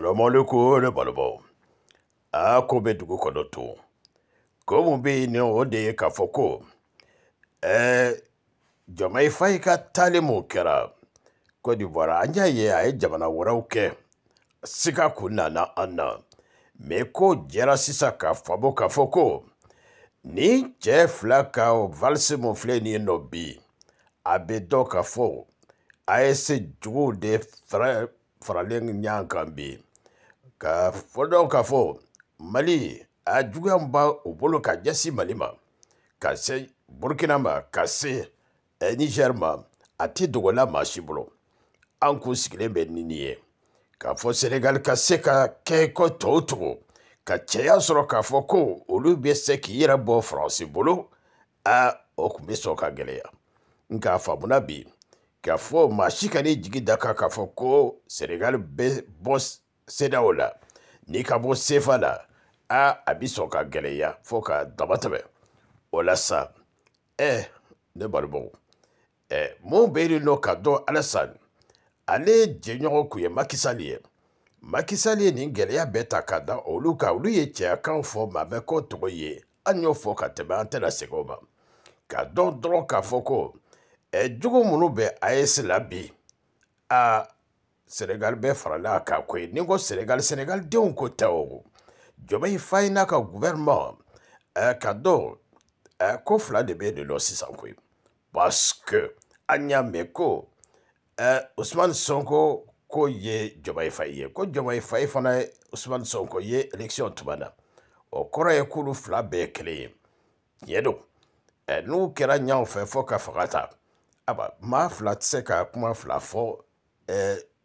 Assalamu alaikum ne balibaw a ko bɛ dugu kɔnɔ to ko mun bɛ yen ni e, o de ye k'a fɔ ko ɛɛ jama ifa ka taali mun kɛra Côte d'Ivoire an y'a ye a ye jamana wɛrɛw kɛ sika kun nana an na mɛ ko jɛra sisan k'a faamu k'a fɔ ko ni cɛ fila ka valisi mun filɛ nin ye nɔ bi a bɛ dɔn ka fɔ a ye se juguw de fara faralen ɲɔgɔn kan bi ka fɔ dɔn k'a fɔ mali a juguya ba u bolo ka ɲɛsin mali ma ka se burukina ma ka se nigɛri ma a tɛ dogola maa si bolo an kun sigilen bɛ ni nin ye k'a fɔ senegali ka se ka kɛ ko tɔw tugu ka cɛya sɔrɔ k'a fɔ ko olu bɛ se k'i yɛrɛ bɔ faransi bolo a o tun bɛ sɔn ka gɛlɛya nka faamuna bi k'a fɔ maa si ka n'i jigi da kan k'a fɔ ko senegali bɛ bɔ sedaw la n'i ka bɔ sefa la a a bi sɔn ka gɛlɛya fo ka dama tɛmɛ o la sa ɛ ne balimaw ɛ mun bɛ yen nɔ ka dɔn alasan ale jɛɲɔgɔn kun ye makisali ye makisali ye nin gɛlɛya bɛɛ ta ka da olu kan olu ye cɛyakan fɔ maa bɛ k'o tɔgɔ ye an y'o fɔ ka tɛmɛ an tɛna segin o ma ka dɔn dɔrɔn k'a fɔ ko ɛ jogo minnu bɛ AES la bi aa senegal bɛɛ farala a kan koyi ni n ko senegal senegal denw ko tɛ o jɔba in fa in n'a ka gouvernement ɛɛ ka dɔn ɛɛ ko fila de bɛ de lɔ sisan koyi parce que an y'a mɛn ko ɛɛ usman sonko ko ye jɔba in fa ye ko jɔba in fa ye fana ye usman sonko ye élection tuma na o kɔrɔ ye k'olu fila bɛɛ ye kelen ye tiɲɛ don ɛɛ n'u kɛra ɲɛw fɛ fo ka faga ta aba maa fila tɛ se ka kuma fila fɔ ɛɛ.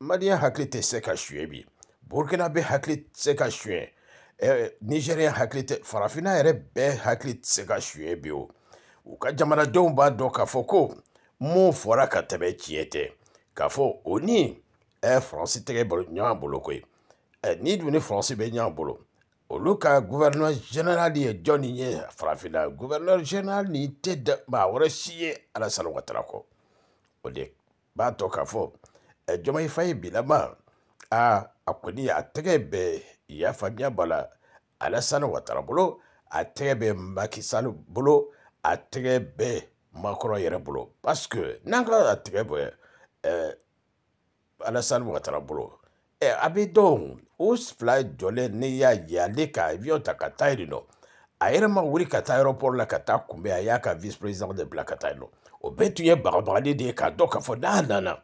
maliyɛn hakili tɛ se ka suɲɛ bi burukina bɛ hakili tɛ se ka suɲɛ nizeriyɛn hakili tɛ farafinna yɛrɛ bɛɛ hakili tɛ se ka suɲɛ bi o u ka jamanadenw b'a dɔn k'a fɔ ko mun fɔra ka tɛmɛ tiɲɛ tɛ k'a fɔ o ni ɛ eh, faransi tɛgɛ ɲɔgɔn bolo koyi ɛ eh, n'i dun ni faransi bɛ ɲɔgɔn bolo olu ka guvɛrinɛr jenerali ye jɔnni ye farafinna guvɛrinɛr jenerali nin tɛ maa wɛrɛ si ye alasani watara kɔ o de b'a to k'a fɔ Eh, jumayifayi bilama a a kɔni a tɛgɛ bɛ yafabiya b'a la alasani watara bolo a tɛgɛ bɛ makisali bolo a tɛgɛ bɛ makɔrɔ yɛrɛ bolo parce que n'an ka a tɛgɛ bɛ ɛɛ eh, alasani watara bolo ɛ eh, a bɛ dɔn o fila jɔlen n'i y'a ye ale ka avion ta ka taa yen nɔ a yɛrɛ ma wuli ka taa aéroport la ka taa kunbɛn a y'a ka vice président de bila ka taa yen nɔ o bɛɛ tun ye bagabagalen de ye k'a dɔn k'a fɔ n'a nana.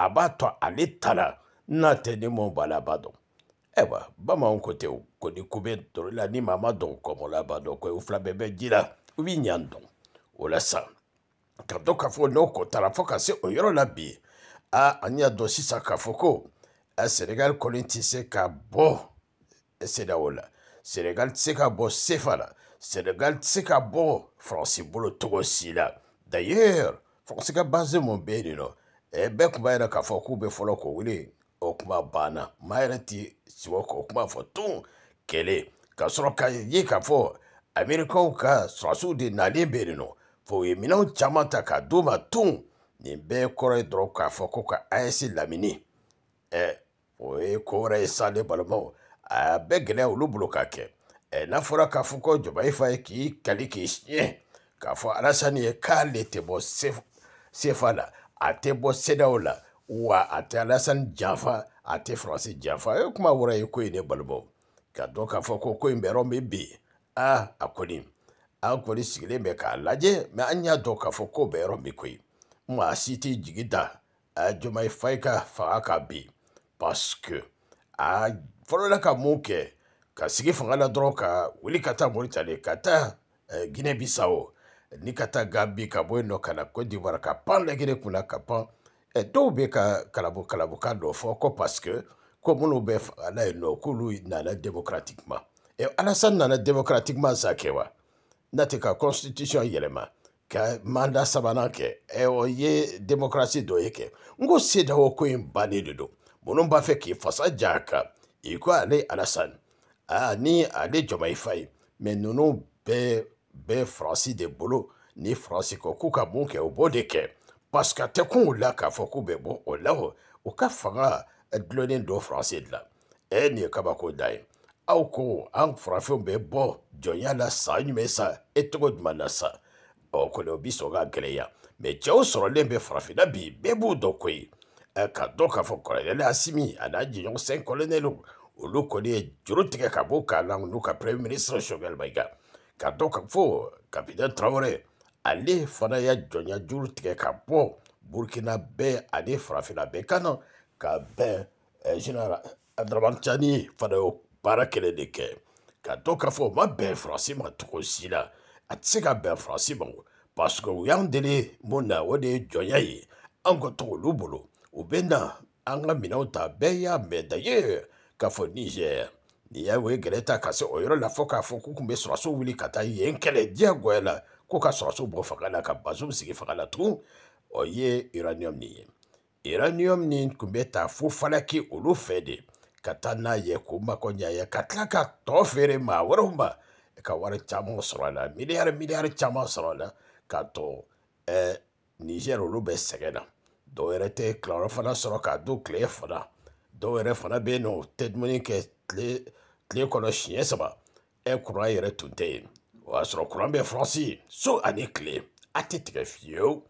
a b'a to ale ta la n'a tɛ ni mun eh b'a la a b'a dɔn ayiwa bamananw ko ten ko ni ko bɛ dɔrɔn la ni maa ma dɔn kɔmɔ la a b'a dɔn ko e o fila bɛɛ bɛ ji la u b'i ɲa dɔn o la sa ka dɔn k'a fɔ n'o ko taara fo ka se o yɔrɔ la bi a an y'a dɔn sisan k'a fɔ ko a senegal kɔni tɛ se ka bɔ sedaw la senegal tɛ se ka bɔ sefa la senegal tɛ se ka bɔ faransi bolo cogo si la d'ailleurs faransi ka base mun bɛ yen nɔ bɛɛ kun b'a yɛrɛ k'a fɔ k'u bɛ fɔlɔ k'o wele o kuma banna maa yɛrɛ ti sibɔ k'o kuma fɔ tun kɛlɛ ka sɔrɔ ka ye k'a fɔ amerikaw ka sɔrɔsiw de nalen bɛ yen nɔ fo u ye minɛnw caman ta k'a d'u ma tun nin bɛɛ kɔrɔ ye dɔrɔn k'a fɔ ko ka as lamini ɛ o ye ko wɛrɛ ye sa ne balimaw a bɛ gɛlɛya olu bolo k'a kɛ ɛ n'a fɔra k'a fɔ ko jɔnbayifa ye k'i kali k'i siɲɛ k'a fɔ alasani ye k'ale tɛ bɔ sefa la a tɛ bɔ sedaw la wa a tɛ alasan janfa a tɛ faransi janfa e kuma wɛrɛ ye ko ye ne balimaw ka dɔn k'a fɔ ko ko in bɛ yɔrɔ min bi a a kɔni an kɔni sigilen bɛ k'a lajɛ mɛ an y'a dɔn k'a fɔ ko bɛ koyi maa si t'i jigi da a jɔnma ye fa i ka fanga kan bi parce que a fɔlɔla ka mun kɛ ka sigi fanga la dɔrɔn ka wuli ka taa moritani ka taa guinée bissau ni ka taa gabi ka bɔ yen nɔ ka na cote d'ivoire ka pan lagine kunna ka pan dɔw bɛ ka kalabo kalabokan dɔ fɔ ko parce que ko minnu bɛ ala yen nɔ k'olu nana démocratiquement alasan nana démocratiquement sa kɛ wa n'a tɛ ka constitution yɛlɛma ka mandat sabanan kɛ o ye démocratie dɔ ye kɛ n ko sedawo ko in bannen de don minnu b'a fɛ k'i fasa ja a kan i ko ale alasan aa ni ale jɔnmayifa ye mɛ ninnu bɛɛ bɛɛ faransi de bolo ni faransi ko k'u ka mun kɛ u b'o de kɛ parce que a tɛ kun u la k'a fɔ k'u bɛ bɔ o la o u ka fanga eh, dulonnen don faransi de la ɛ e nin ye kabako da ye aw ko an farafinw bɛ bɔ jɔnya la san jumɛn sa e tɔgɔ jumɛn na sa ɔ kɔni o bi sɔn ka gɛlɛya mɛ cɛw sɔrɔlen bɛ farafinna bi bɛɛ b'u dɔn koyi ɛ ka dɔn k'a fɔ kɔrɔlen asimi a n'a jɛɲɔgɔn sɛn kɔlɔnɛliw olu kɔni ye juru tigɛ ka bɔ k'a la n'u ka premier ministre sɔgɛli mayiga ka dɔ ka fɔ kapitɛn tarawele ale fana ya jɔnya juru tigɛ ka bɔ burukina bɛɛ ani farafina bɛɛ kan na ka bɛn general abdurahman cani fana y'o baara kelen de kɛ ka dɔ k'a fɔ u ma bɛn faransi ma cogo si la a tɛ se ka bɛn faransi ma parce que u y'an deli mun na o de ye jɔnya ye an ka to olu bolo u bɛ na an ka minɛnw ta bɛɛ y'a mɛn da ye k'a fɔ nizɛri nin y'a o ye gɛlɛ ta ka se o yɔrɔ la fɔ k'a fɔ k'u tun bɛ sɔrɔsiw wuli ka taa yen kɛlɛ diyagoya la ko ka sɔrɔsiw bɔ fanga la ka bazoum sigi fanga la tugun o ye uranium nin ye uranium nin tun bɛ ta fo falaki olu fɛ de ka taa n'a ye k'u mako ɲɛ ye ka tila ka tɔ feere maa wɛrɛw ma ka wari caman sɔrɔ a la miliyari miliyari caman sɔrɔ a la k'a to ɛɛ e, nizɛri olu bɛ sɛgɛn na dɔw tɛ kilayɔrɔ fana sɔrɔ k'a dun tile fana dɔw fana bɛ yen nɔ tɛ dumuni kɛ tile tile kɔnɔ siɲɛ saba ɛ kuran yɛrɛ tun tɛ yen o y'a sɔrɔ kuran bɛ faransi so ani tile a tɛ tigɛ fiyewu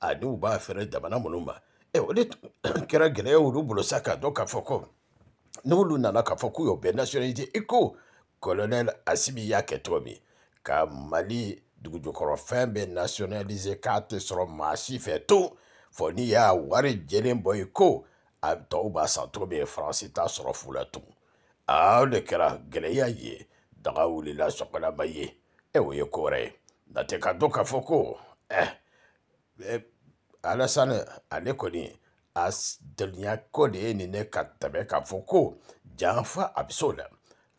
ani u b'a fɛrɛ jamana minnu ma ɛ o de kɛra gɛlɛya olu bolo sa k'a dɔn k'a fɔ ko n'olu nana k'a fɔ k'u y'o bɛɛ nationalité i ko colonel asibi y'a kɛ cogo min ka mali dugujukɔrɔ fɛn bɛɛ nationalisé k'a tɛ sɔrɔ maa si fɛ tun fɔ n'i y'a wari jɛlen bɔ i ko a tɔw b'a san cogo min faransi t'a sɔrɔ fu la tun aw de kɛra gɛlɛya ye daga wulila sɔgɔlama ye e o ye ko wɛrɛ ye natɛ ka dɔn k'a fɔ ko eh, eh, alasani ale kɔni a dɔnniya ko de ye nin ne ka tɛmɛ k'a fɔ ko janfa a bɛ se o la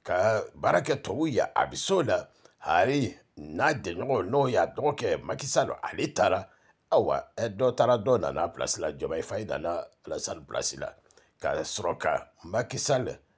ka baara kɛ tubabu ye a bɛ se o la hali n'a jɛɲɔgɔn n'o y'a dɔgɔkɛ makisa lɔ ale taara awa dɔ taara dɔ nana pilasi la jɔnmayifayi nana alasani pilasi la k'a sɔrɔ ka makisa lɛ